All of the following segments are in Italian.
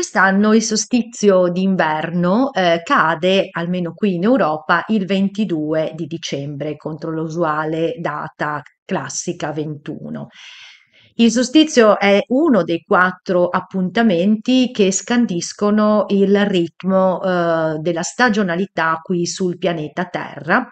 Quest'anno il sostizio d'inverno, ehm, cade, almeno qui in Europa, il 22 di dicembre contro l'usuale data classica 21. Il sostizio è uno dei quattro appuntamenti che scandiscono il ritmo, ehm, della stagionalità qui sul pianeta Terra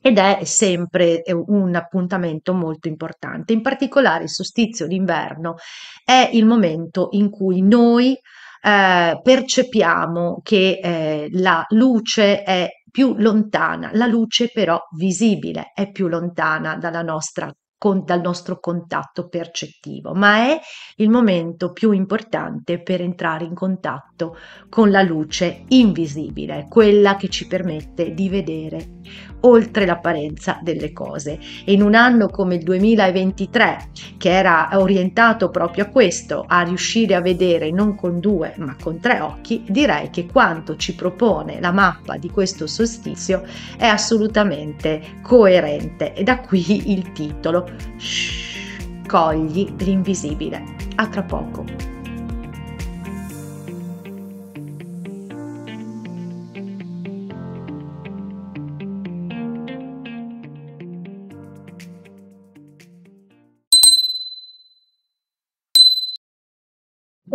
ed è sempre eh, un appuntamento molto importante. In particolare il sostizio d'inverno è il momento in cui noi eh, percepiamo che eh, la luce è più lontana, la luce però visibile è più lontana dalla nostra con, dal nostro contatto percettivo, ma è il momento più importante per entrare in contatto con la luce invisibile, quella che ci permette di vedere oltre l'apparenza delle cose. E in un anno come il 2023, che era orientato proprio a questo, a riuscire a vedere non con due ma con tre occhi, direi che quanto ci propone la mappa di questo solstizio è assolutamente coerente e da qui il titolo Shh, Cogli l'invisibile. A tra poco.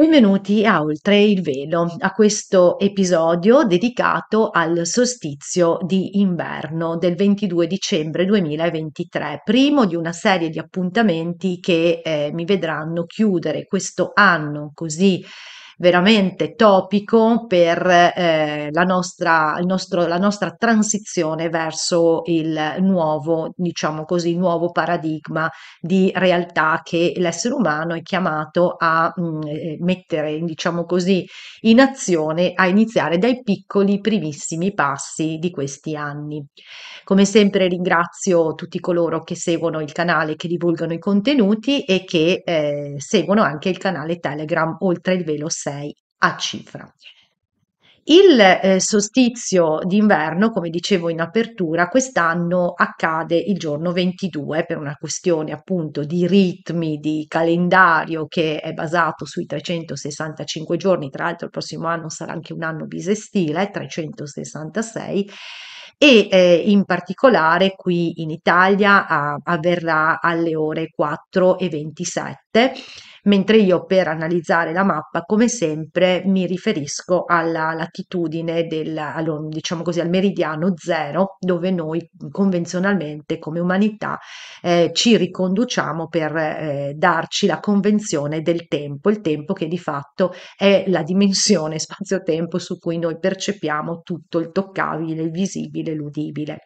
Benvenuti a Oltre il Velo, a questo episodio dedicato al solstizio di inverno del 22 dicembre 2023, primo di una serie di appuntamenti che eh, mi vedranno chiudere questo anno così veramente topico per eh, la, nostra, nostro, la, nostra, transizione verso il nuovo, diciamo così, nuovo paradigma di realtà che l'essere umano è chiamato a mh, mm, eh, mettere, diciamo così, in azione, a iniziare dai piccoli primissimi passi di questi anni. Come sempre ringrazio tutti coloro che seguono il canale, che divulgano i contenuti e che eh, seguono anche il canale Telegram Oltre il Velo 6 6 a cifra. Il eh, solstizio d'inverno, come dicevo in apertura, quest'anno accade il giorno 22 per una questione appunto di ritmi, di calendario che è basato sui 365 giorni, tra l'altro il prossimo anno sarà anche un anno bisestile, 366 e eh, in particolare qui in Italia ah, avverrà alle ore 4 e 27 mentre io per analizzare la mappa, come sempre, mi riferisco alla latitudine del, allo, diciamo così, al meridiano zero, dove noi convenzionalmente come umanità eh, ci riconduciamo per eh, darci la convenzione del tempo, il tempo che di fatto è la dimensione spazio-tempo su cui noi percepiamo tutto il toccabile, il visibile, l'udibile.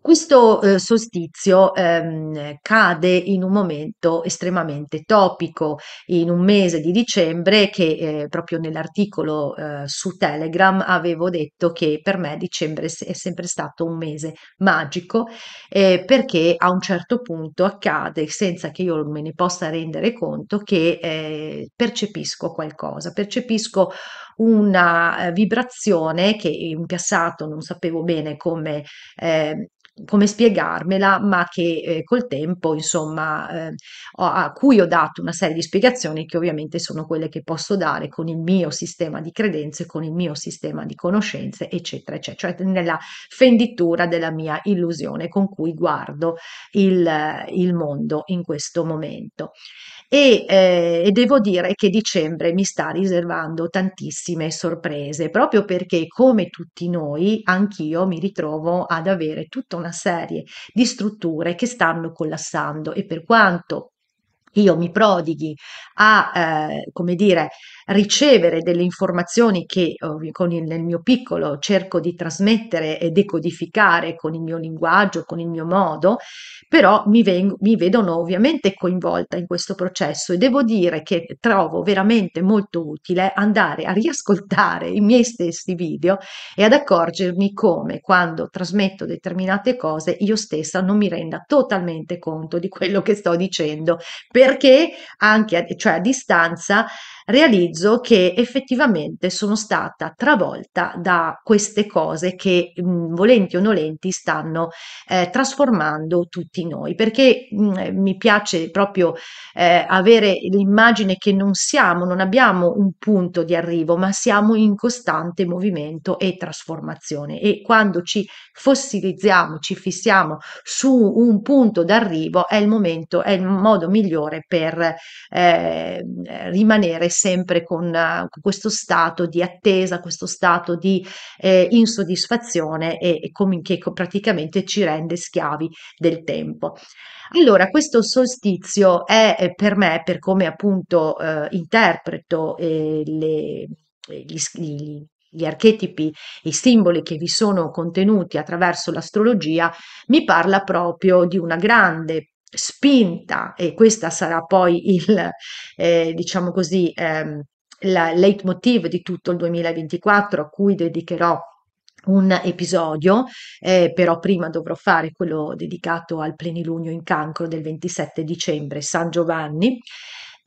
Questo eh, solstizio ehm, cade in un momento estremamente topico, in un mese di dicembre che eh, proprio nell'articolo eh, su Telegram avevo detto che per me dicembre è sempre stato un mese magico eh, perché a un certo punto accade, senza che io me ne possa rendere conto, che eh, percepisco qualcosa, percepisco una eh, vibrazione che in passato non sapevo bene come ehm, come spiegarmela, ma che eh, col tempo, insomma, eh, ho, a cui ho dato una serie di spiegazioni che ovviamente sono quelle che posso dare con il mio sistema di credenze, con il mio sistema di conoscenze, eccetera, eccetera, cioè nella fenditura della mia illusione con cui guardo il, eh, il mondo in questo momento e, eh, e devo dire che dicembre mi sta riservando tantissime sorprese, proprio perché come tutti noi, anch'io mi ritrovo ad avere tutta una serie di strutture che stanno collassando e per quanto io mi prodighi a, eh, come dire, ricevere delle informazioni che eh, con il, nel mio piccolo cerco di trasmettere e decodificare con il mio linguaggio, con il mio modo, però mi, veng- mi vedono ovviamente coinvolta in questo processo e devo dire che trovo veramente molto utile andare a riascoltare i miei stessi video e ad accorgermi come quando trasmetto determinate cose io stessa non mi renda totalmente conto di quello che sto dicendo perché anche a, cioè a distanza realizzo che effettivamente sono stata travolta da queste cose che mh, mm, volenti o nolenti stanno eh, trasformando tutti noi, perché mh, mm, mi piace proprio eh, avere l'immagine che non siamo, non abbiamo un punto di arrivo, ma siamo in costante movimento e trasformazione e quando ci fossilizziamo, ci fissiamo su un punto d'arrivo è il momento, è il modo migliore per eh, rimanere sempre con, con questo stato di attesa, questo stato di eh, insoddisfazione e, e com- che praticamente ci rende schiavi del tempo. Allora, questo solstizio è eh, per me, per come appunto eh, interpreto eh, le, gli, gli, gli archetipi, i simboli che vi sono contenuti attraverso l'astrologia, mi parla proprio di una grande spinta, e questa sarà poi il, eh, diciamo così, ehm, la leitmotiv di tutto il 2024 a cui dedicherò un episodio, eh, però prima dovrò fare quello dedicato al plenilunio in cancro del 27 dicembre, San Giovanni,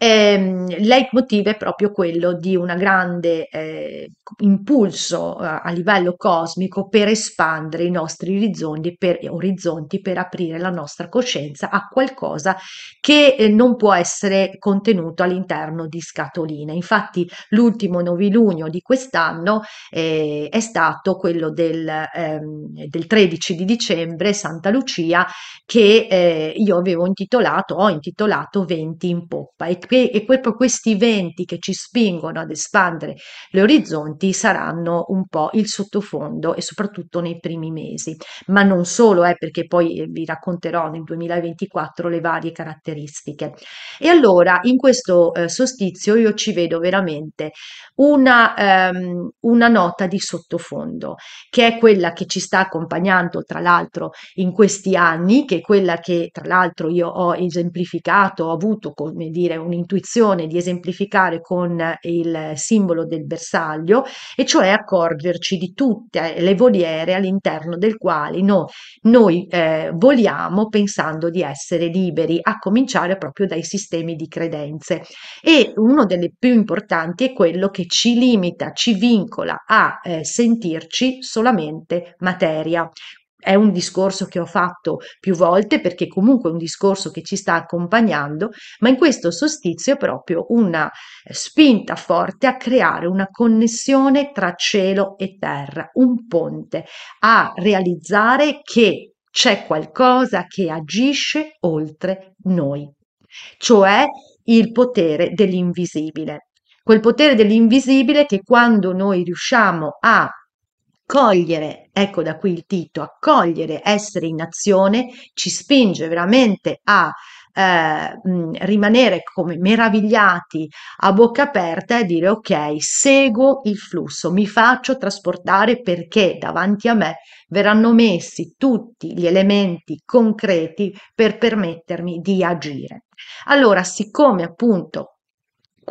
Ehm, il leitmotiv è proprio quello di un grande eh, impulso a, eh, a livello cosmico per espandere i nostri orizzonti per, orizzonti, per aprire la nostra coscienza a qualcosa che eh, non può essere contenuto all'interno di scatoline. Infatti l'ultimo novilunio di quest'anno eh, è stato quello del, ehm, del, 13 di dicembre, Santa Lucia, che eh, io avevo intitolato, ho intitolato 20 in poppa e e proprio questi venti che ci spingono ad espandere gli orizzonti saranno un po' il sottofondo e soprattutto nei primi mesi, ma non solo, eh, perché poi eh, vi racconterò nel 2024 le varie caratteristiche. E allora in questo eh, sostizio io ci vedo veramente una, ehm, una nota di sottofondo, che è quella che ci sta accompagnando tra l'altro in questi anni, che è quella che tra l'altro io ho esemplificato, ho avuto come dire un intuizione di esemplificare con il simbolo del bersaglio, e cioè accorgerci di tutte le voliere all'interno del quale no, noi eh, voliamo pensando di essere liberi, a cominciare proprio dai sistemi di credenze. E uno delle più importanti è quello che ci limita, ci vincola a eh, sentirci solamente materia. È un discorso che ho fatto più volte perché comunque è un discorso che ci sta accompagnando, ma in questo sostizio è proprio una eh, spinta forte a creare una connessione tra cielo e terra, un ponte, a realizzare che c'è qualcosa che agisce oltre noi, cioè il potere dell'invisibile. Quel potere dell'invisibile che quando noi riusciamo a cogliere Ecco da qui il titolo, accogliere, essere in azione, ci spinge veramente a eh, rimanere come meravigliati a bocca aperta e dire ok, seguo il flusso, mi faccio trasportare perché davanti a me verranno messi tutti gli elementi concreti per permettermi di agire. Allora, siccome appunto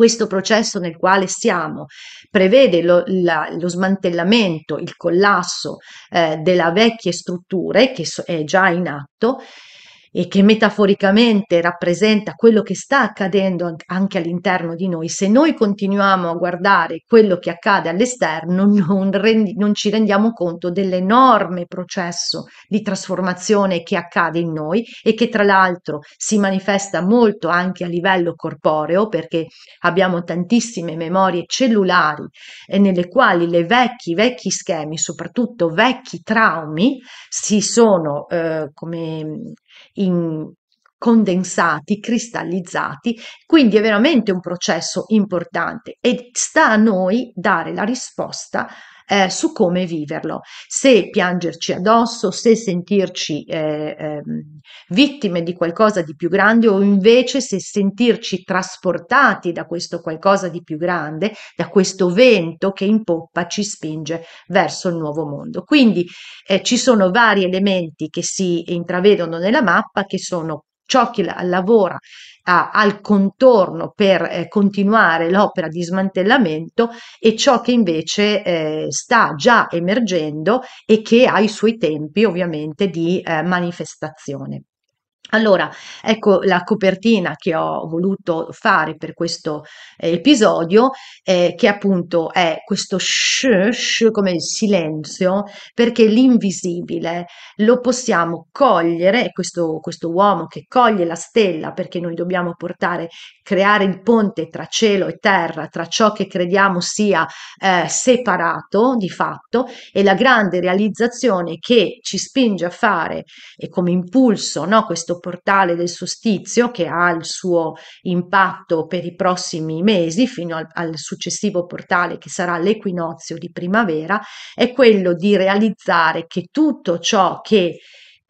questo processo nel quale siamo prevede lo, la, lo smantellamento, il collasso eh, delle vecchie strutture che so, è già in atto e che metaforicamente rappresenta quello che sta accadendo anche all'interno di noi, se noi continuiamo a guardare quello che accade all'esterno, non, rendi, non ci rendiamo conto dell'enorme processo di trasformazione che accade in noi e che tra l'altro si manifesta molto anche a livello corporeo perché abbiamo tantissime memorie cellulari eh, nelle quali le vecchi, vecchi schemi, soprattutto vecchi traumi, si sono eh, come in, condensati, cristallizzati, quindi è veramente un processo importante e sta a noi dare la risposta eh, su come viverlo, se piangerci addosso, se sentirci eh, eh, vittime di qualcosa di più grande o invece se sentirci trasportati da questo qualcosa di più grande, da questo vento che in poppa ci spinge verso il nuovo mondo. Quindi eh, ci sono vari elementi che si intravedono nella mappa che sono ciò che lavora a, al contorno per eh, continuare l'opera di smantellamento e ciò che invece eh, sta già emergendo e che ha i suoi tempi ovviamente di eh, manifestazione. Allora, ecco la copertina che ho voluto fare per questo eh, episodio, eh, che appunto è questo sh, sh come il silenzio, perché l'invisibile lo possiamo cogliere, questo, questo uomo che coglie la stella, perché noi dobbiamo portare, creare il ponte tra cielo e terra, tra ciò che crediamo sia eh, separato di fatto, e la grande realizzazione che ci spinge a fare, e come impulso, no, questo portale del sostizio che ha il suo impatto per i prossimi mesi fino al, al successivo portale che sarà l'equinozio di primavera, è quello di realizzare che tutto ciò che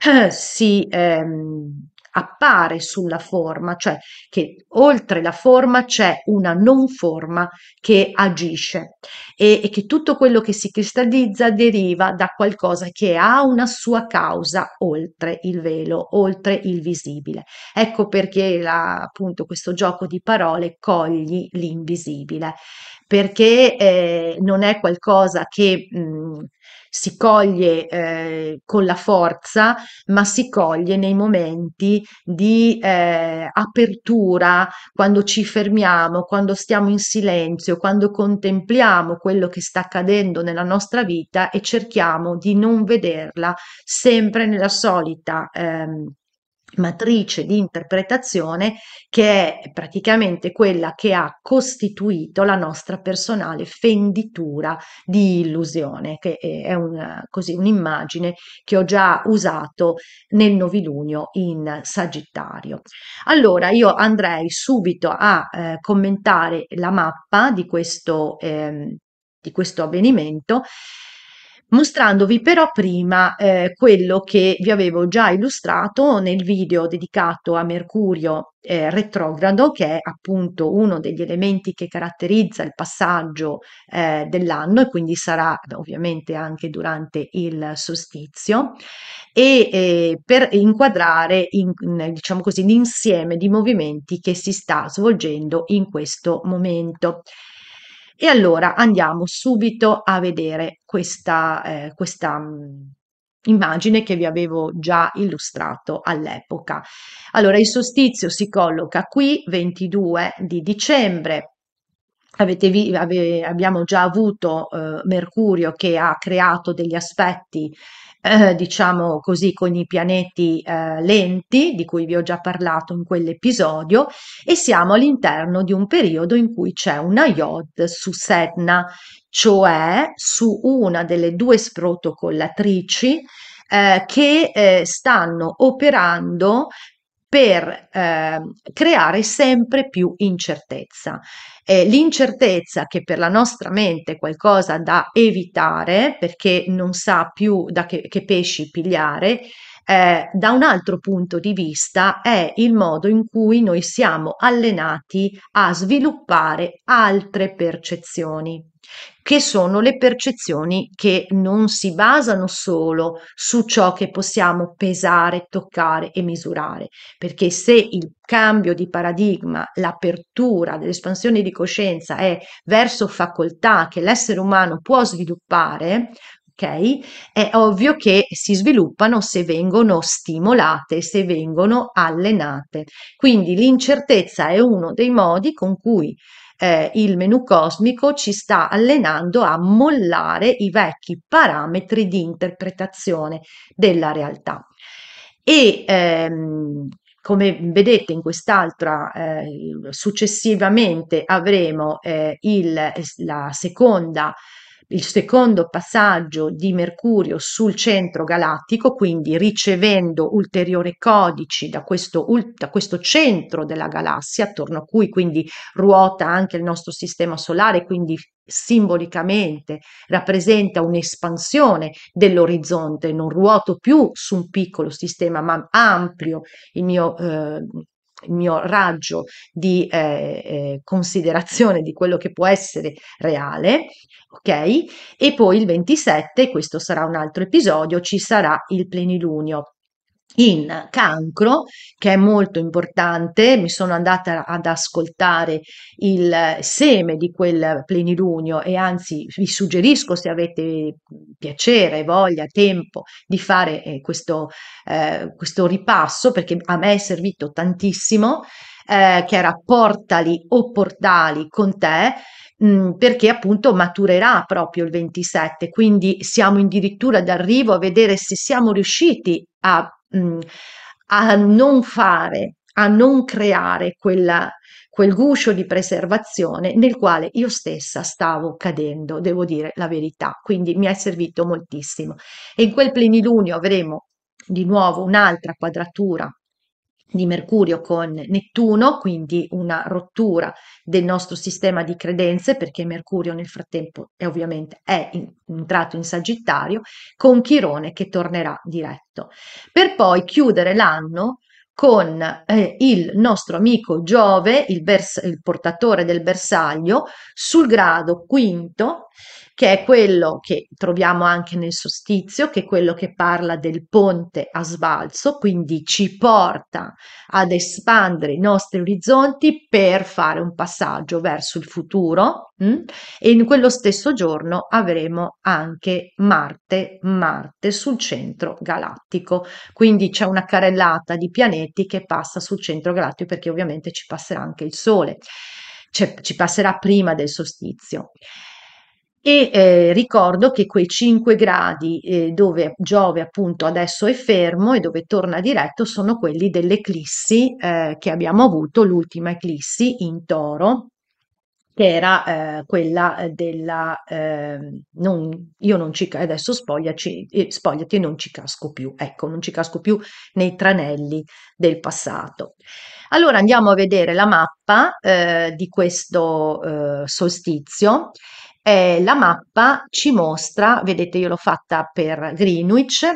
eh, si ehm, appare sulla forma, cioè che oltre la forma c'è una non forma che agisce e, e che tutto quello che si cristallizza deriva da qualcosa che ha una sua causa oltre il velo, oltre il visibile. Ecco perché la, appunto questo gioco di parole cogli l'invisibile, perché eh, non è qualcosa che... Mh, si coglie eh, con la forza, ma si coglie nei momenti di eh, apertura, quando ci fermiamo, quando stiamo in silenzio, quando contempliamo quello che sta accadendo nella nostra vita e cerchiamo di non vederla sempre nella solita. Ehm, matrice di interpretazione che è praticamente quella che ha costituito la nostra personale fenditura di illusione, che è un, così un'immagine che ho già usato nel novilunio in Sagittario. Allora io andrei subito a eh, commentare la mappa di questo, eh, di questo avvenimento mostrandovi però prima eh, quello che vi avevo già illustrato nel video dedicato a Mercurio eh, retrogrado, che è appunto uno degli elementi che caratterizza il passaggio eh, dell'anno e quindi sarà ovviamente anche durante il solstizio, e eh, per inquadrare in, in, diciamo così, l'insieme di movimenti che si sta svolgendo in questo momento. E allora andiamo subito a vedere questa, eh, questa mh, mm, immagine che vi avevo già illustrato all'epoca. Allora il solstizio si colloca qui 22 di dicembre Avete vi ave abbiamo già avuto, ehm, Mercurio che ha creato degli aspetti, ehm, diciamo così, con i pianeti, ehm, lenti, di cui vi ho già parlato in quell'episodio, e siamo all'interno di un periodo in cui c'è una iod su Sedna, cioè su una delle due sprotocollatrici, ehm, che, ehm, stanno operando per, ehm, creare sempre più incertezza eh, l'incertezza che per la nostra mente è qualcosa da evitare perché non sa più da che, che pesci pigliare eh, da un altro punto di vista è il modo in cui noi siamo allenati a sviluppare altre percezioni che sono le percezioni che non si basano solo su ciò che possiamo pesare, toccare e misurare, perché se il cambio di paradigma, l'apertura dell'espansione di coscienza è verso facoltà che l'essere umano può sviluppare, ok? È ovvio che si sviluppano se vengono stimolate, se vengono allenate. Quindi l'incertezza è uno dei modi con cui eh, il menu cosmico ci sta allenando a mollare i vecchi parametri di interpretazione della realtà. E ehm, come vedete in quest'altra, eh, successivamente avremo eh, il, la seconda il secondo passaggio di Mercurio sul centro galattico, quindi ricevendo ulteriori codici da questo, da questo centro della galassia, attorno a cui quindi ruota anche il nostro sistema solare, quindi simbolicamente rappresenta un'espansione dell'orizzonte, non ruoto più su un piccolo sistema, ma amplio il mio eh, il mio raggio di eh, eh, considerazione di quello che può essere reale, ok? E poi il 27, questo sarà un altro episodio, ci sarà il plenilunio in cancro, che è molto importante. Mi sono andata ad ascoltare il seme di quel plenilunio e anzi vi suggerisco se avete piacere, voglia, tempo di fare eh, questo, eh, questo ripasso perché a me è servito tantissimo. Eh, che era portali o portali con te mm, perché appunto maturerà proprio il 27 quindi siamo addirittura d'arrivo a vedere se siamo riusciti a mh, a non fare, a non creare quella, quel guscio di preservazione nel quale io stessa stavo cadendo, devo dire la verità, quindi mi è servito moltissimo. E in quel plenilunio avremo di nuovo un'altra quadratura di Mercurio con Nettuno, quindi una rottura del nostro sistema di credenze, perché Mercurio nel frattempo è ovviamente è entrato in Sagittario, con Chirone che tornerà diretto, per poi chiudere l'anno con eh, il nostro amico Giove, il, il portatore del bersaglio, sul grado quinto che è quello che troviamo anche nel sostizio, che è quello che parla del ponte a sbalzo, quindi ci porta ad espandere i nostri orizzonti per fare un passaggio verso il futuro mm? e in quello stesso giorno avremo anche Marte, Marte sul centro galattico, quindi c'è una carellata di pianeti che passa sul centro galattico perché ovviamente ci passerà anche il Sole, cioè, ci passerà prima del sostizio e eh, ricordo che quei 5 gradi eh, dove Giove appunto adesso è fermo e dove torna diretto sono quelli dell'eclissi eh, che abbiamo avuto, l'ultima eclissi in toro, che era eh, quella della ehm, non, io non ci adesso spogliaci, eh, spogliati e non ci casco più, ecco, non ci casco più nei tranelli del passato. Allora andiamo a vedere la mappa eh, di questo solstizio eh, la mappa ci mostra, vedete io l'ho fatta per Greenwich,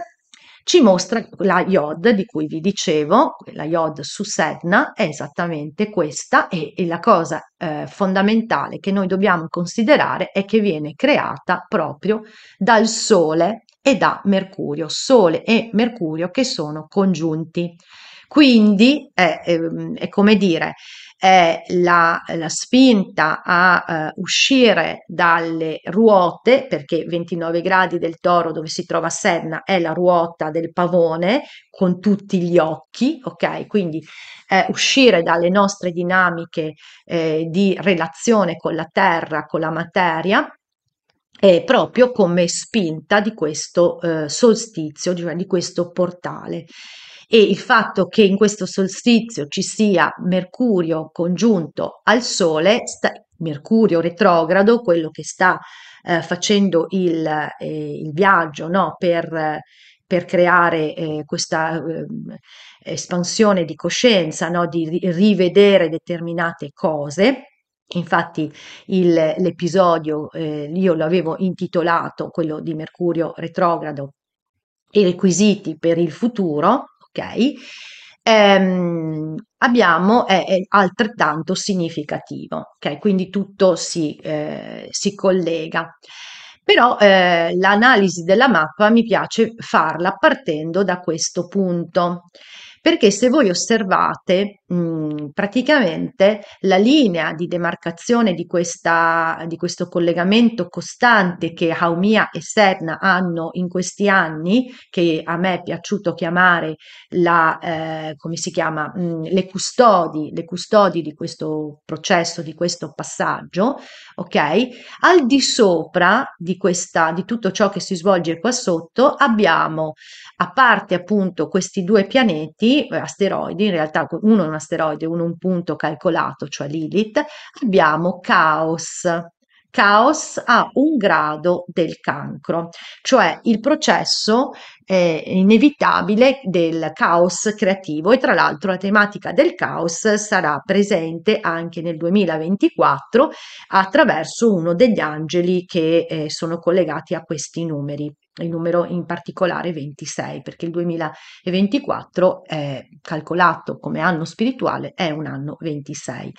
ci mostra la IOD di cui vi dicevo, la IOD su Sedna è esattamente questa e, e la cosa eh, fondamentale che noi dobbiamo considerare è che viene creata proprio dal Sole e da Mercurio, Sole e Mercurio che sono congiunti. Quindi è, è, ehm, è come dire, è la, la spinta a uh, uscire dalle ruote, perché 29 gradi del toro dove si trova Senna è la ruota del pavone con tutti gli occhi, ok? Quindi eh, uscire dalle nostre dinamiche eh, di relazione con la terra, con la materia, eh, proprio come spinta di questo eh, solstizio, cioè di questo portale e il fatto che in questo solstizio ci sia Mercurio congiunto al Sole, sta, Mercurio retrogrado, quello che sta eh, facendo il, eh, il viaggio no? per, per, creare eh, questa ehm, espansione di coscienza, no? di rivedere determinate cose. Infatti il, l'episodio eh, io l'avevo intitolato, quello di Mercurio retrogrado, i requisiti per il futuro ok? Ehm, abbiamo è, è altrettanto significativo, ok? Quindi tutto si, eh, si collega. Però eh, l'analisi della mappa mi piace farla partendo da questo punto perché se voi osservate mh, praticamente la linea di demarcazione di, questa, di questo collegamento costante che Haumia e Serna hanno in questi anni, che a me è piaciuto chiamare la, eh, come si chiama, mh, le, custodi, le custodi di questo processo, di questo passaggio, ok? Al di sopra di, questa, di tutto ciò che si svolge qua sotto abbiamo, a parte appunto questi due pianeti, eh, asteroidi, in realtà uno è un asteroide, uno è un punto calcolato, cioè Lilith, abbiamo caos, caos a un grado del cancro, cioè il processo eh, inevitabile del caos creativo e tra l'altro la tematica del caos sarà presente anche nel 2024 attraverso uno degli angeli che eh, sono collegati a questi numeri il numero in particolare 26, perché il 2024 è calcolato come anno spirituale, è un anno 26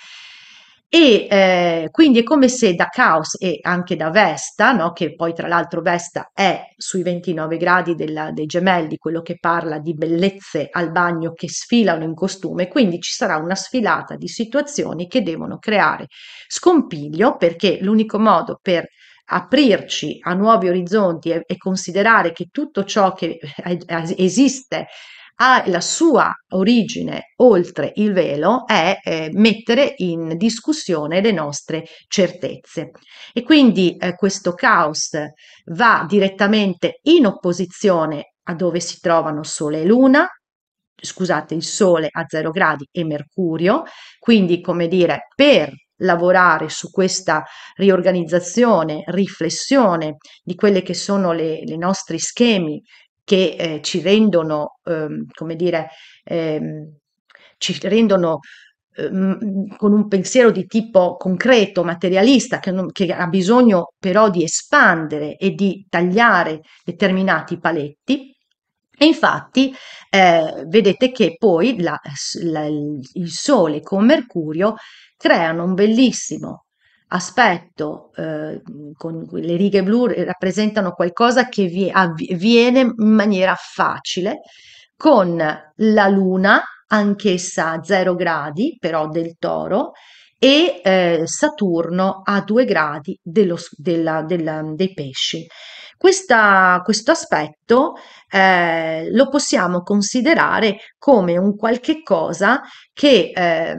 e eh, quindi è come se da Caos e anche da Vesta, no? che poi tra l'altro Vesta è sui 29 gradi della, dei gemelli, quello che parla di bellezze al bagno che sfilano in costume, quindi ci sarà una sfilata di situazioni che devono creare scompiglio perché l'unico modo per aprirci a nuovi orizzonti e, e considerare che tutto ciò che eh, esiste ha la sua origine oltre il velo è eh, mettere in discussione le nostre certezze. E quindi eh, questo caos va direttamente in opposizione a dove si trovano Sole e Luna, scusate, il Sole a zero gradi e Mercurio, quindi come dire, per lavorare su questa riorganizzazione, riflessione di quelle che sono le, le nostre schemi che eh, ci rendono, ehm, come dire, ehm, ci rendono ehm, mhmm, con un pensiero di tipo concreto, materialista, che, non, che ha bisogno però di espandere e di tagliare determinati paletti, e infatti eh, vedete che poi la, la, il Sole con Mercurio creano un bellissimo aspetto, eh, con le righe blu rappresentano qualcosa che vi avviene in maniera facile, con la luna, anch'essa a 0 gradi, però del toro, e eh, Saturno a 2 gradi dello, della, della, dei pesci. Questa, questo aspetto eh, lo possiamo considerare come un qualche cosa che eh,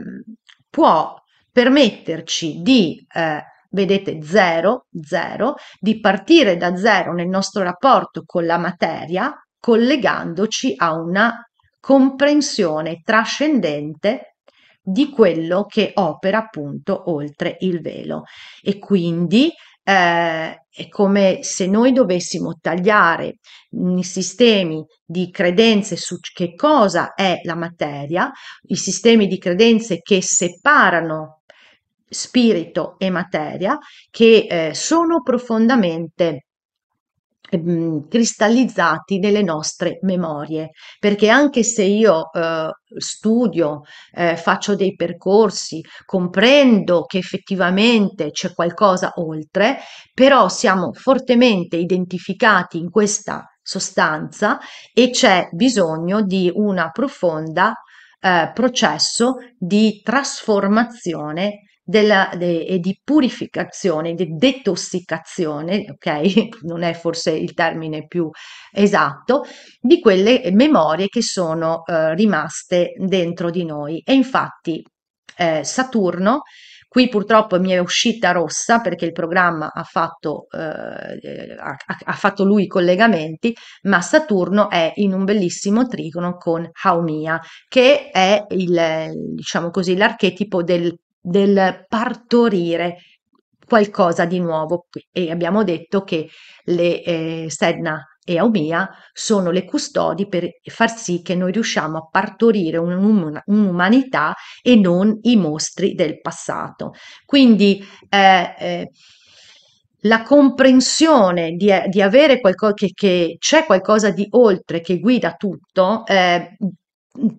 può permetterci di, eh, vedete, zero, zero, di partire da zero nel nostro rapporto con la materia, collegandoci a una comprensione trascendente di quello che opera appunto oltre il velo. E quindi eh, è come se noi dovessimo tagliare i sistemi di credenze su che cosa è la materia, i sistemi di credenze che separano spirito e materia che eh, sono profondamente mh, mm, cristallizzati nelle nostre memorie perché anche se io eh, studio eh, faccio dei percorsi comprendo che effettivamente c'è qualcosa oltre però siamo fortemente identificati in questa sostanza e c'è bisogno di una profonda eh, processo di trasformazione della, de, e di purificazione, di detossicazione, ok? Non è forse il termine più esatto, di quelle memorie che sono eh, rimaste dentro di noi. E infatti eh, Saturno, qui purtroppo mi è uscita rossa perché il programma ha fatto, eh, ha, ha fatto lui i collegamenti, ma Saturno è in un bellissimo trigono con Haumia, che è il, diciamo così, l'archetipo del del partorire qualcosa di nuovo e abbiamo detto che le eh, Sedna e Aumia sono le custodi per far sì che noi riusciamo a partorire um-, un'umanità e non i mostri del passato. Quindi eh, eh, la comprensione di, eh, di avere qualcosa che, che c'è qualcosa di oltre che guida tutto eh,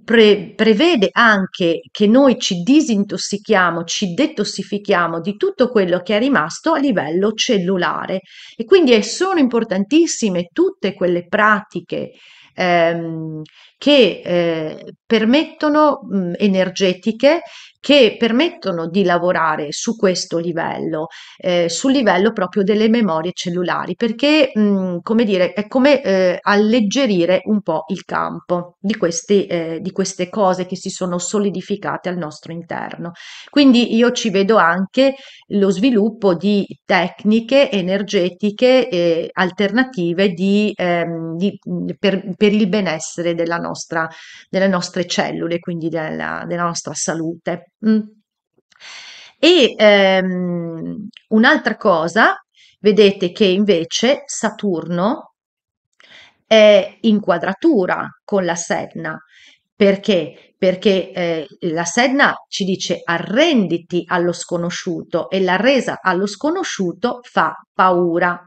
pre- prevede anche che noi ci disintossichiamo, ci detossifichiamo di tutto quello che è rimasto a livello cellulare e quindi eh, sono importantissime tutte quelle pratiche ehm, che eh, permettono mh, mm, energetiche che permettono di lavorare su questo livello, eh, sul livello proprio delle memorie cellulari, perché mh, mm, come dire, è come eh, alleggerire un po' il campo di, questi, eh, di queste cose che si sono solidificate al nostro interno. Quindi io ci vedo anche lo sviluppo di tecniche energetiche eh, alternative di, ehm, di, mm, per, per, il benessere della nostra, delle nostre cellule, quindi della, della nostra salute. Mh. Mm. E ehm, un'altra cosa, vedete che invece Saturno è in quadratura con la Sedna. Perché? Perché eh, la Sedna ci dice arrenditi allo sconosciuto e la resa allo sconosciuto fa paura.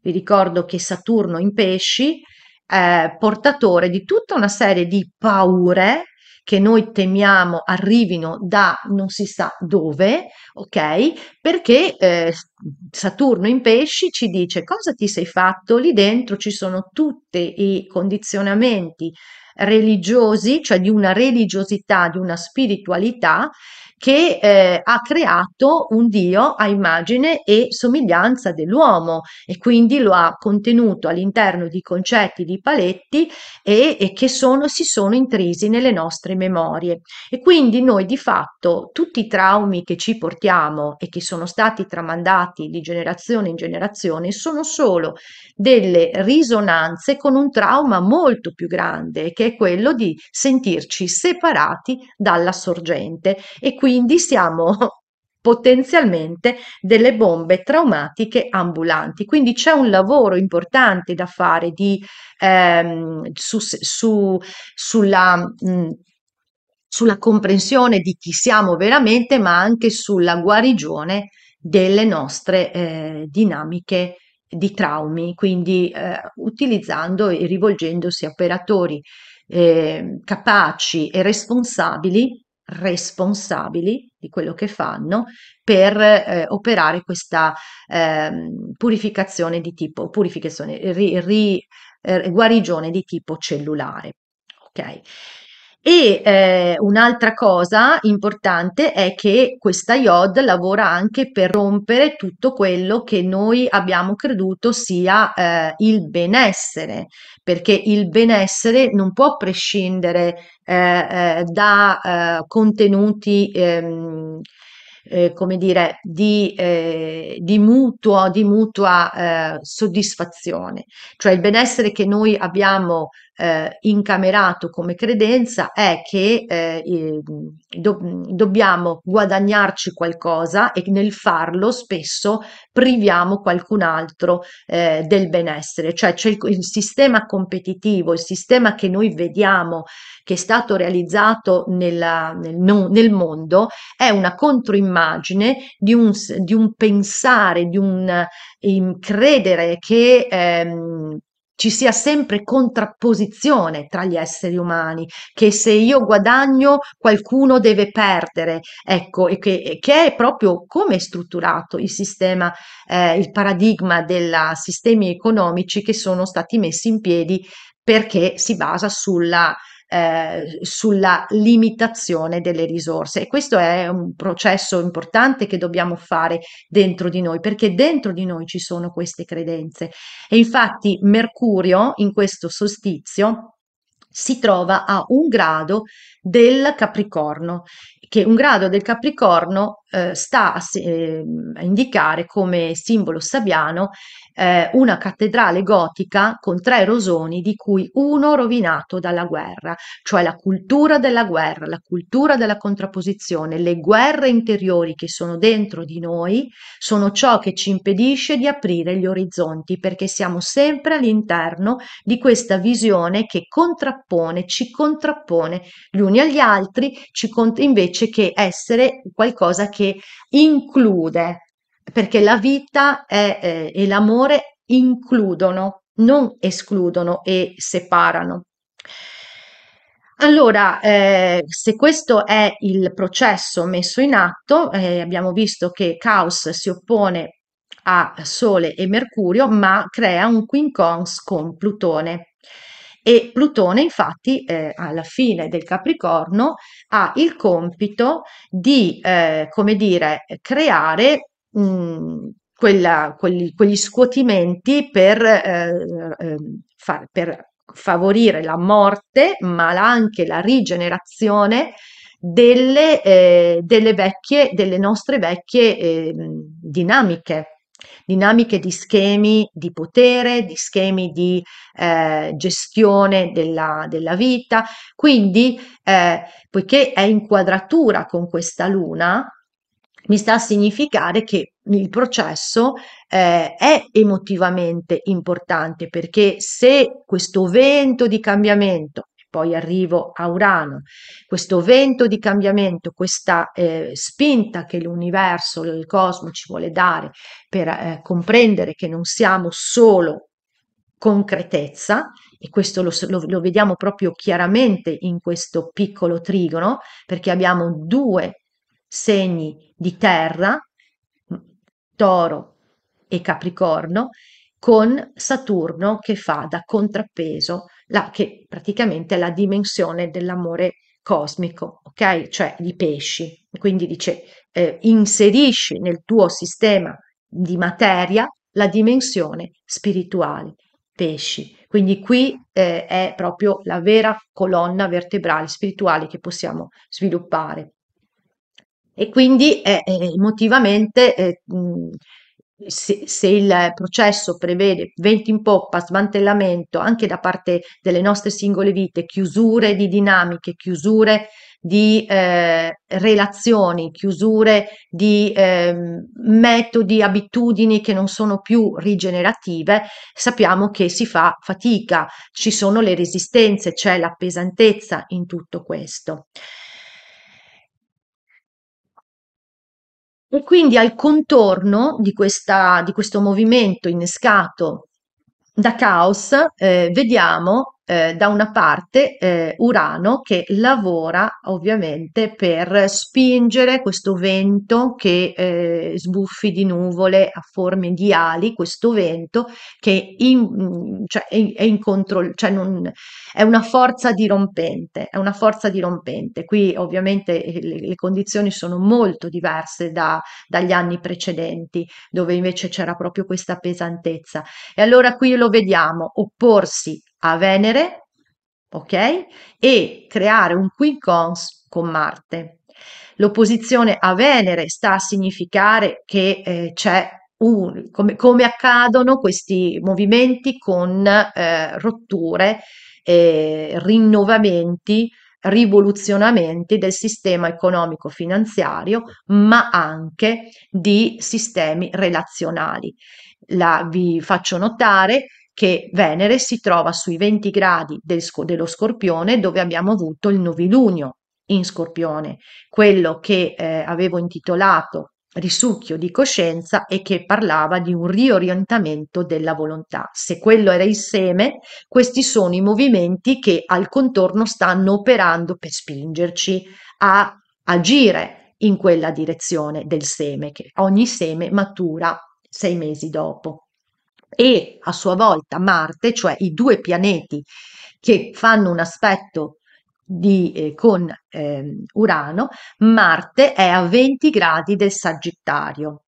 Vi ricordo che Saturno in pesci è portatore di tutta una serie di paure che noi temiamo arrivino da non si sa dove, ok? Perché eh, Saturno in pesci ci dice cosa ti sei fatto, lì dentro ci sono tutti i condizionamenti religiosi, cioè di una religiosità, di una spiritualità che eh, ha creato un Dio a immagine e somiglianza dell'uomo e quindi lo ha contenuto all'interno di concetti, di paletti e, e che sono, si sono intrisi nelle nostre memorie. E quindi noi di fatto tutti i traumi che ci portiamo e che sono stati tramandati di generazione in generazione sono solo delle risonanze con un trauma molto più grande che è è quello di sentirci separati dalla sorgente e quindi siamo potenzialmente delle bombe traumatiche ambulanti. Quindi c'è un lavoro importante da fare di, ehm, su, su, sulla, mh, sulla comprensione di chi siamo veramente, ma anche sulla guarigione delle nostre eh, dinamiche di traumi, quindi eh, utilizzando e rivolgendosi a operatori eh, capaci e responsabili, responsabili di quello che fanno per eh, operare questa ehm, purificazione di tipo, purificazione, ri, ri, eh, guarigione di tipo cellulare. Okay. E eh, un'altra cosa importante è che questa IOD lavora anche per rompere tutto quello che noi abbiamo creduto sia eh, il benessere, perché il benessere non può prescindere eh, eh da eh, contenuti. Ehm, eh, come dire, di, eh, di mutuo, di mutua eh, soddisfazione. Cioè il benessere che noi abbiamo eh, incamerato come credenza è che eh, do, dobbiamo guadagnarci qualcosa e nel farlo spesso priviamo qualcun altro eh, del benessere, cioè c'è il, il, sistema competitivo, il sistema che noi vediamo che è stato realizzato nella, nel, nel, mondo è una controimmagine di un, di un pensare, di un, un credere che ehm, ci sia sempre contrapposizione tra gli esseri umani, che se io guadagno qualcuno deve perdere, ecco, e che, che è proprio come è strutturato il sistema, eh, il paradigma dei sistemi economici che sono stati messi in piedi perché si basa sulla eh, sulla limitazione delle risorse. E questo è un processo importante che dobbiamo fare dentro di noi, perché dentro di noi ci sono queste credenze. E infatti Mercurio in questo sostizio si trova a un grado del Capricorno, che un grado del Capricorno eh, sta a, eh, a, indicare come simbolo sabiano eh, una cattedrale gotica con tre rosoni, di cui uno rovinato dalla guerra, cioè la cultura della guerra, la cultura della contrapposizione, le guerre interiori che sono dentro di noi sono ciò che ci impedisce di aprire gli orizzonti perché siamo sempre all'interno di questa visione che contrappone, ci contrappone gli uni agli altri, ci cont- invece che essere qualcosa che che include, perché la vita è, eh, e l'amore includono, non escludono e separano. Allora, eh, se questo è il processo messo in atto, eh, abbiamo visto che Caos si oppone a Sole e Mercurio, ma crea un quincons con Plutone. E Plutone infatti eh, alla fine del Capricorno ha il compito di, eh, come dire, creare mh, mm, quella, quelli, quegli scuotimenti per, eh, eh ehm, far, per favorire la morte, ma anche la rigenerazione delle, eh, delle, vecchie, delle nostre vecchie eh, dinamiche dinamiche di schemi di potere, di schemi di eh, gestione della, della, vita. Quindi, eh, poiché è in quadratura con questa luna, mi sta a significare che il processo eh, è emotivamente importante perché se questo vento di cambiamento poi arrivo a Urano, questo vento di cambiamento, questa eh, spinta che l'universo, il cosmo ci vuole dare per eh, comprendere che non siamo solo concretezza, e questo lo, lo, lo, vediamo proprio chiaramente in questo piccolo trigono, perché abbiamo due segni di terra, toro e capricorno, con Saturno che fa da contrappeso la, che praticamente è la dimensione dell'amore cosmico, ok? Cioè di pesci. Quindi dice eh, inserisci nel tuo sistema di materia la dimensione spirituale, pesci. Quindi qui eh, è proprio la vera colonna vertebrale spirituale che possiamo sviluppare. E quindi eh, eh emotivamente eh, se, se il processo prevede venti in poppa, smantellamento anche da parte delle nostre singole vite, chiusure di dinamiche, chiusure di eh, relazioni, chiusure di eh, metodi, abitudini che non sono più rigenerative, sappiamo che si fa fatica, ci sono le resistenze, c'è cioè la pesantezza in tutto questo. E quindi al contorno di, questa, di questo movimento innescato da Caos eh, vediamo eh, da una parte eh, Urano che lavora ovviamente per spingere questo vento che eh, sbuffi di nuvole a forme di ali, questo vento che in, mm, cioè, è, è, incontro, cioè non, è una forza dirompente, è una forza dirompente. Qui ovviamente eh, le, le condizioni sono molto diverse da, dagli anni precedenti dove invece c'era proprio questa pesantezza. E allora qui lo vediamo opporsi a Venere, ok? E creare un quincons con Marte. L'opposizione a Venere sta a significare che eh, c'è un, come, come, accadono questi movimenti con eh, rotture, eh, rinnovamenti, rivoluzionamenti del sistema economico-finanziario, ma anche di sistemi relazionali. La, vi faccio notare che Venere si trova sui 20 gradi del, dello Scorpione dove abbiamo avuto il novilunio in Scorpione, quello che eh, avevo intitolato risucchio di coscienza e che parlava di un riorientamento della volontà. Se quello era il seme, questi sono i movimenti che al contorno stanno operando per spingerci a agire in quella direzione del seme, che ogni seme matura sei mesi dopo e a sua volta Marte, cioè i due pianeti che fanno un aspetto di, eh, con eh, Urano, Marte è a 20 gradi del Sagittario,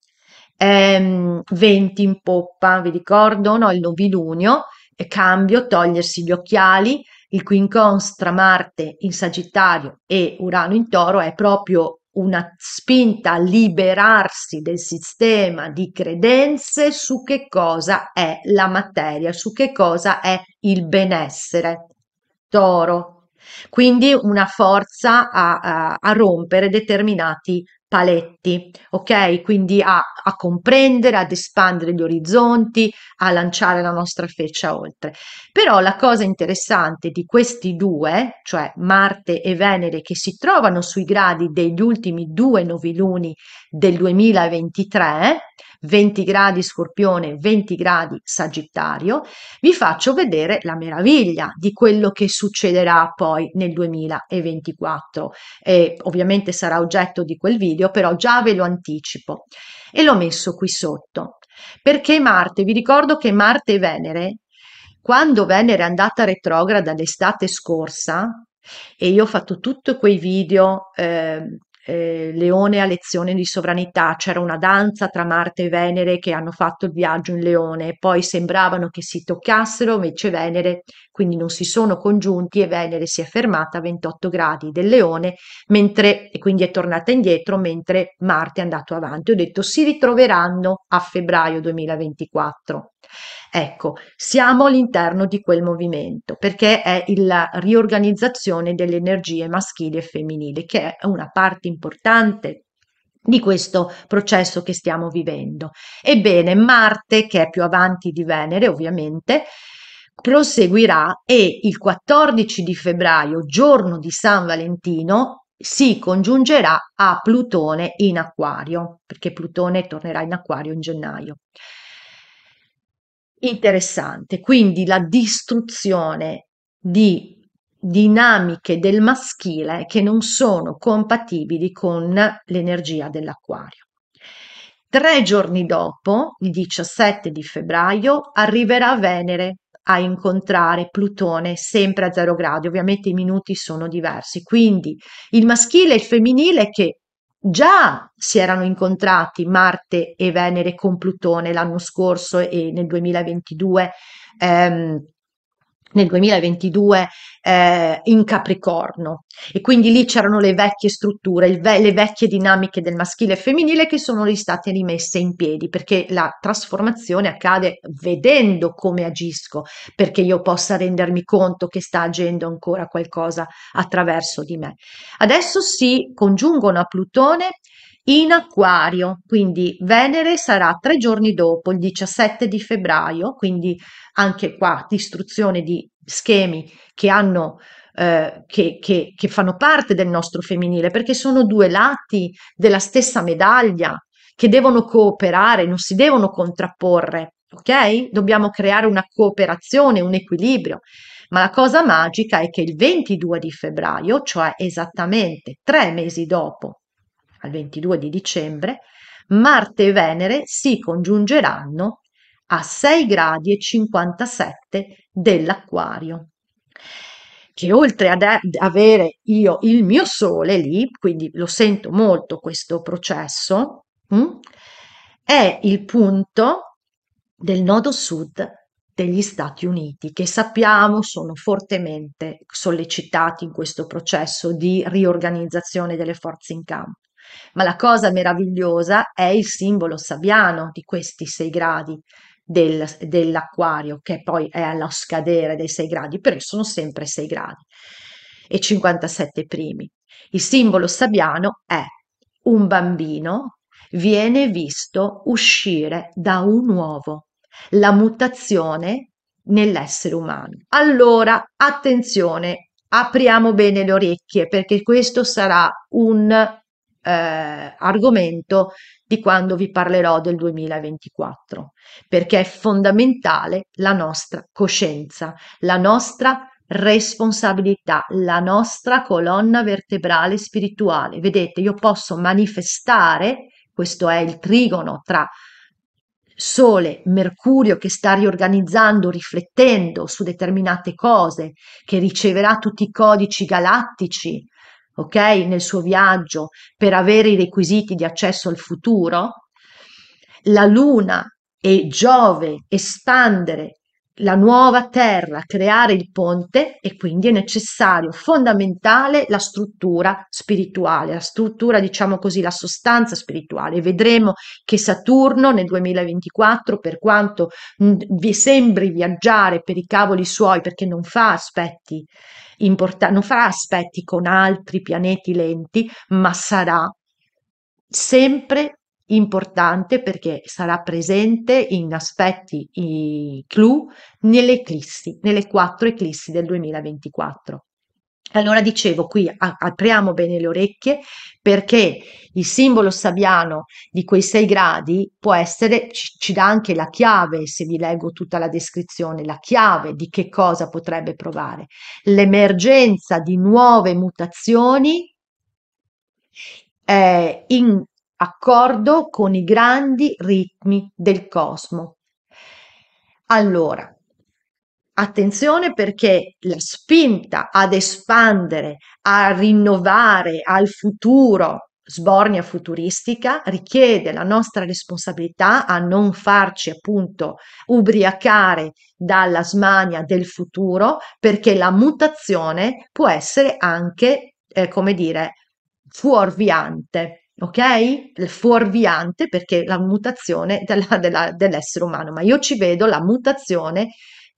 20 ehm, in poppa, vi ricordo, no? il novilunio, cambio, togliersi gli occhiali, il quincons tra Marte in Sagittario e Urano in Toro è proprio una spinta a liberarsi del sistema di credenze su che cosa è la materia, su che cosa è il benessere. Toro. Quindi una forza a, a, a rompere determinati paletti, ok? Quindi a, a, comprendere, ad espandere gli orizzonti, a lanciare la nostra feccia oltre. Però la cosa interessante di questi due, cioè Marte e Venere, che si trovano sui gradi degli ultimi due noviluni del 2023, 20 gradi Scorpione, 20 gradi Sagittario, vi faccio vedere la meraviglia di quello che succederà poi nel 2024. E ovviamente sarà oggetto di quel video, però già ve lo anticipo e l'ho messo qui sotto. Perché Marte? Vi ricordo che Marte e Venere, quando Venere è andata retrograda l'estate scorsa, e io ho fatto tutti quei video eh, eh, Leone a lezione di sovranità, c'era una danza tra Marte e Venere che hanno fatto il viaggio in Leone, poi sembravano che si toccassero, invece Venere, quindi non si sono congiunti e Venere si è fermata a 28 gradi del Leone, mentre, e quindi è tornata indietro, mentre Marte è andato avanti. Ho detto si ritroveranno a febbraio 2024. Ecco, siamo all'interno di quel movimento perché è la riorganizzazione delle energie maschili e femminili, che è una parte importante di questo processo che stiamo vivendo. Ebbene, Marte, che è più avanti di Venere, ovviamente, proseguirà e il 14 di febbraio, giorno di San Valentino, si congiungerà a Plutone in Aquario, perché Plutone tornerà in Aquario in gennaio interessante. Quindi la distruzione di dinamiche del maschile che non sono compatibili con l'energia dell'acquario. Tre giorni dopo, il 17 di febbraio, arriverà Venere a incontrare Plutone sempre a zero gradi. Ovviamente i minuti sono diversi, quindi il maschile e il femminile che Già si erano incontrati Marte e Venere con Plutone l'anno scorso e nel 2022 ehm, nel 2022 eh, in Capricorno e quindi lì c'erano le vecchie strutture, ve- le vecchie dinamiche del maschile e femminile che sono state rimesse in piedi perché la trasformazione accade vedendo come agisco, perché io possa rendermi conto che sta agendo ancora qualcosa attraverso di me. Adesso si congiungono a Plutone in Acquario, quindi Venere sarà tre giorni dopo, il 17 di febbraio, quindi anche qua distruzione di schemi che hanno eh, che, che, che, fanno parte del nostro femminile, perché sono due lati della stessa medaglia che devono cooperare, non si devono contrapporre. Ok? Dobbiamo creare una cooperazione, un equilibrio. Ma la cosa magica è che il 22 di febbraio, cioè esattamente tre mesi dopo al 22 di dicembre, Marte e Venere si congiungeranno a 6 gradi e 57 dell'acquario che oltre ad avere io il mio sole lì, quindi lo sento molto questo processo, hm, è il punto del nodo sud degli Stati Uniti, che sappiamo sono fortemente sollecitati in questo processo di riorganizzazione delle forze in campo. Ma la cosa meravigliosa è il simbolo sabbiano di questi sei gradi del, dell'acquario, che poi è allo scadere dei sei gradi, però sono sempre sei gradi e 57 primi. Il simbolo sabbiano è un bambino viene visto uscire da un uovo, la mutazione nell'essere umano. Allora, attenzione, apriamo bene le orecchie perché questo sarà un eh, argomento di quando vi parlerò del 2024, perché è fondamentale la nostra coscienza, la nostra responsabilità, la nostra colonna vertebrale spirituale. Vedete, io posso manifestare, questo è il trigono tra Sole, Mercurio che sta riorganizzando, riflettendo su determinate cose, che riceverà tutti i codici galattici ok, nel suo viaggio per avere i requisiti di accesso al futuro, la Luna e Giove espandere la nuova terra, creare il ponte e quindi è necessario, fondamentale, la struttura spirituale, la struttura, diciamo così, la sostanza spirituale. Vedremo che Saturno nel 2024, per quanto vi sembri viaggiare per i cavoli suoi, perché non fa aspetti importante, non farà aspetti con altri pianeti lenti, ma sarà sempre importante perché sarà presente in aspetti i, clou nelle eclissi, nelle quattro eclissi del 2024. Allora dicevo, qui apriamo bene le orecchie perché il simbolo sabiano di quei sei gradi può essere, ci, ci dà anche la chiave, se vi leggo tutta la descrizione, la chiave di che cosa potrebbe provare. L'emergenza di nuove mutazioni eh, in accordo con i grandi ritmi del cosmo. Allora, Attenzione perché la spinta ad espandere, a rinnovare al futuro, sbornia futuristica, richiede la nostra responsabilità a non farci appunto ubriacare dalla smania del futuro, perché la mutazione può essere anche, eh, come dire, fuorviante. Ok? Il fuorviante perché la mutazione della, della, dell'essere umano, ma io ci vedo la mutazione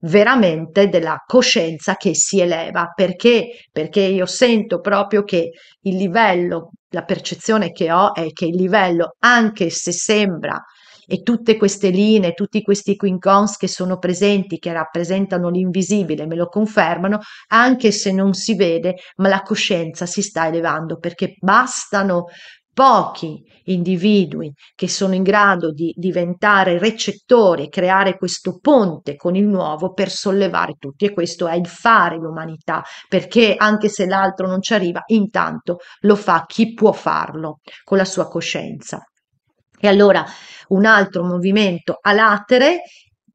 veramente della coscienza che si eleva. Perché? Perché io sento proprio che il livello, la percezione che ho è che il livello, anche se sembra e tutte queste linee, tutti questi quincons che sono presenti, che rappresentano l'invisibile, me lo confermano, anche se non si vede, ma la coscienza si sta elevando perché bastano pochi individui che sono in grado di diventare recettori e creare questo ponte con il nuovo per sollevare tutti e questo è il fare l'umanità perché anche se l'altro non ci arriva intanto lo fa chi può farlo con la sua coscienza. E allora un altro movimento a latere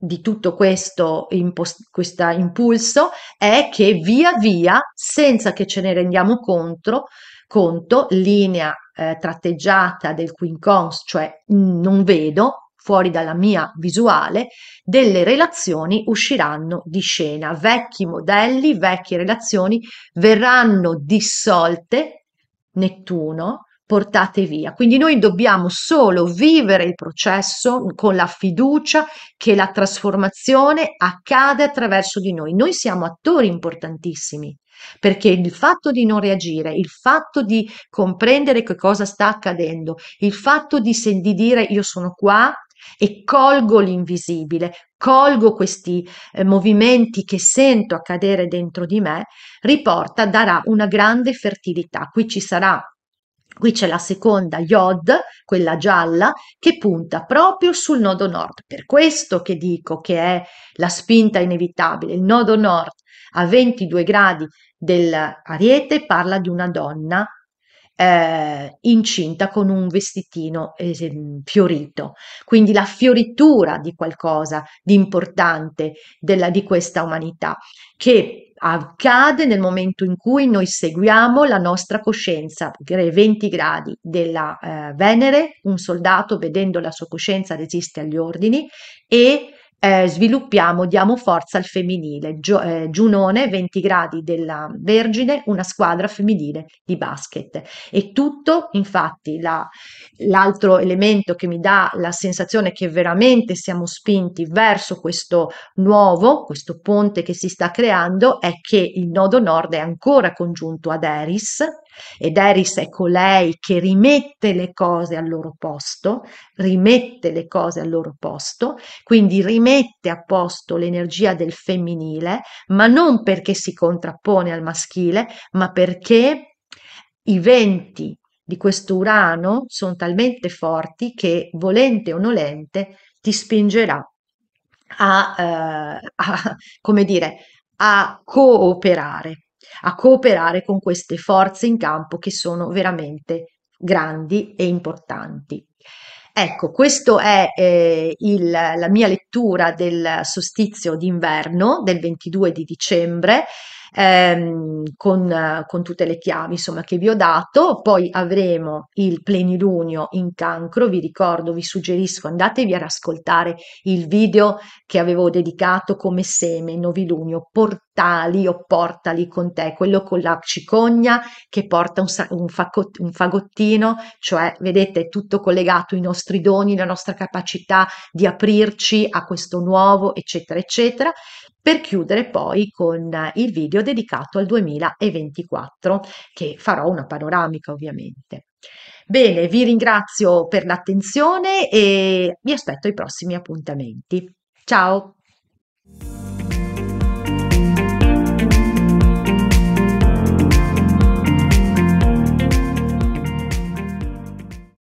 di tutto questo impost- impulso è che via via, senza che ce ne rendiamo conto, conto, linea eh, tratteggiata del quincons, cioè mm, non vedo, fuori dalla mia visuale, delle relazioni usciranno di scena. Vecchi modelli, vecchie relazioni verranno dissolte, Nettuno, portate via. Quindi noi dobbiamo solo vivere il processo con la fiducia che la trasformazione accade attraverso di noi. Noi siamo attori importantissimi. Perché il fatto di non reagire, il fatto di comprendere che cosa sta accadendo, il fatto di, di dire io sono qua, e colgo l'invisibile, colgo questi eh, movimenti che sento accadere dentro di me, riporta, darà una grande fertilità. Qui ci sarà Qui c'è la seconda iod, quella gialla, che punta proprio sul nodo nord. Per questo che dico che è la spinta inevitabile. Il nodo nord a 22 gradi dell'ariete parla di una donna eh, incinta con un vestitino eh, fiorito. Quindi la fioritura di qualcosa di importante della, di questa umanità che accade nel momento in cui noi seguiamo la nostra coscienza, 20 gradi della eh, Venere, un soldato vedendo la sua coscienza resiste agli ordini e eh, sviluppiamo, diamo forza al femminile. Gio, eh, Giunone, 20 gradi della Vergine, una squadra femminile di basket. E tutto, infatti, la, l'altro elemento che mi dà la sensazione che veramente siamo spinti verso questo nuovo, questo ponte che si sta creando, è che il nodo nord è ancora congiunto ad Eris, ed Eris è colei che rimette le cose al loro posto, rimette le cose al loro posto, quindi rimette a posto l'energia del femminile, ma non perché si contrappone al maschile, ma perché i venti di questo Urano sono talmente forti che volente o nolente ti spingerà a, eh, a come dire, a cooperare a cooperare con queste forze in campo che sono veramente grandi e importanti. Ecco, questa è eh, il, la mia lettura del sostizio d'inverno del 22 di dicembre ehm, con, con, tutte le chiavi insomma, che vi ho dato. Poi avremo il plenilunio in cancro, vi ricordo, vi suggerisco, andatevi ad ascoltare il video che avevo dedicato come seme novilunio, portali o portali con te, quello con la cicogna che porta un, un, facott- un fagottino, cioè vedete è tutto collegato i nostri doni, la nostra capacità di aprirci a questo nuovo, eccetera, eccetera. Per chiudere poi con il video dedicato al 2024, che farò una panoramica ovviamente. Bene, vi ringrazio per l'attenzione e vi aspetto ai prossimi appuntamenti. Ciao!